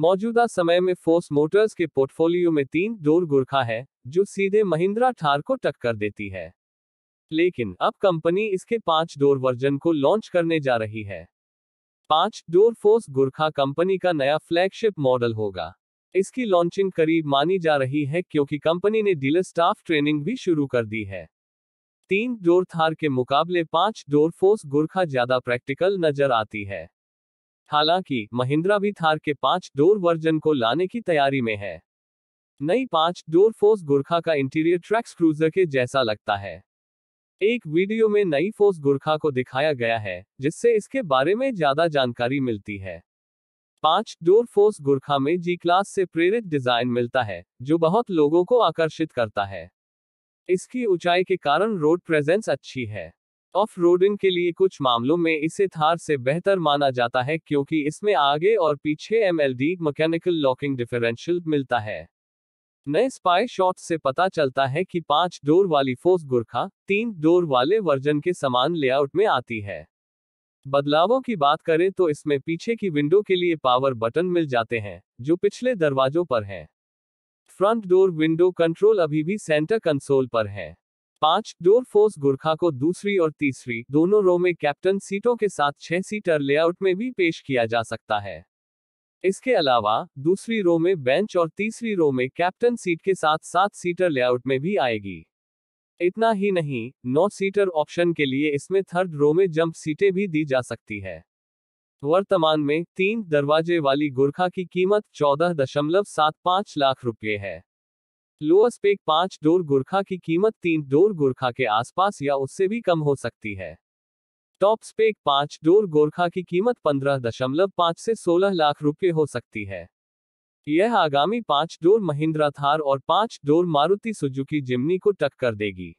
मौजूदा समय में फोर्स मोटर्स के पोर्टफोलियो में तीन डोर गुरखा है जो सीधे महिंद्रा थार को टक्कर देती है लेकिन अब कंपनी इसके पांच डोर वर्जन को लॉन्च करने जा रही है पांच डोर फोर्स गुरखा कंपनी का नया फ्लैगशिप मॉडल होगा इसकी लॉन्चिंग करीब मानी जा रही है क्योंकि कंपनी ने डीलर स्टाफ ट्रेनिंग भी शुरू कर दी है तीन डोर थार के मुकाबले पांच डोर फोर्स गुरखा ज्यादा प्रैक्टिकल नजर आती है हालांकि महिंद्रा भी थार के पांच डोर वर्जन को लाने की तैयारी में है नई पांच डोर फोर्स गुरखा का इंटीरियर ट्रैक्स क्रूजर के जैसा लगता है एक वीडियो में नई फोर्स गुरखा को दिखाया गया है जिससे इसके बारे में ज्यादा जानकारी मिलती है पांच डोर फोर्स गुरखा में जी क्लास से प्रेरित डिजाइन मिलता है जो बहुत लोगों को आकर्षित करता है इसकी ऊंचाई के कारण रोड प्रेजेंस अच्छी है ऑफ रोडिंग के लिए कुछ मामलों में इसे थार से बेहतर माना जाता है क्योंकि इसमें आगे और पीछे M L D mechanical locking differential मिलता है नए स्पाई शॉट से पता चलता है कि पांच डोर वाली फोर्स गुरखा तीन डोर वाले वर्जन के समान लेआउट में आती है बदलावों की बात करें तो इसमें पीछे की विंडो के लिए पावर बटन मिल जाते हैं जो पिछले दरवाजों पर हैं फ्रंट डोर विंडो कंट्रोल अभी भी सेंटर कंसोल पर है पांच डोर फोर्स गुरखा को दूसरी और तीसरी दोनों रो में कैप्टन सीटों के साथ छह सीटर लेआउट में भी पेश किया जा सकता है इसके अलावा दूसरी रो में बेंच और तीसरी रो में कैप्टन सीट के साथ सात सीटर लेआउट में भी आएगी इतना ही नहीं नौ सीटर ऑप्शन के लिए इसमें थर्ड रो में जंप सीटें भी दी जा सकती है वर्तमान में तीन दरवाजे वाली गुरखा की कीमत चौदह दशमलव सात लाख रुपये है लोअर स्पेक पांच डोर गुरखा की कीमत तीन डोर गुरखा के आसपास या उससे भी कम हो सकती है टॉप स्पेक पांच डोर गोरखा की कीमत पंद्रह दशमलव पाँच से सोलह लाख रुपये हो सकती है यह आगामी पांच डोर महिंद्रा थार और पांच डोर मारुति सुजुकी जिमनी को टक्कर देगी